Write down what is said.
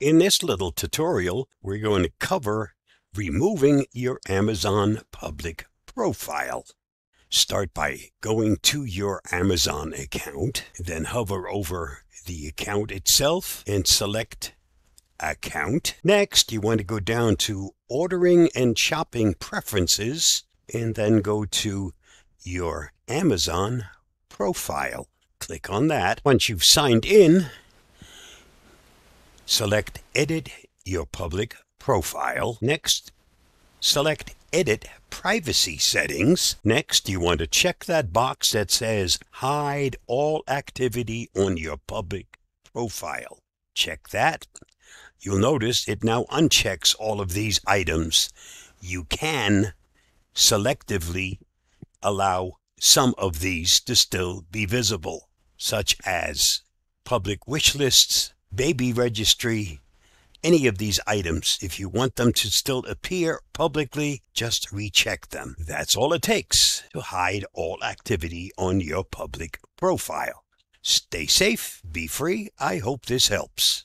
In this little tutorial, we're going to cover removing your Amazon public profile. Start by going to your Amazon account, then hover over the account itself and select Account. Next, you want to go down to Ordering and Shopping Preferences and then go to your Amazon profile. Click on that. Once you've signed in, Select Edit Your Public Profile. Next, select Edit Privacy Settings. Next, you want to check that box that says Hide All Activity on Your Public Profile. Check that. You'll notice it now unchecks all of these items. You can selectively allow some of these to still be visible, such as public wish lists, baby registry, any of these items. If you want them to still appear publicly, just recheck them. That's all it takes to hide all activity on your public profile. Stay safe, be free. I hope this helps.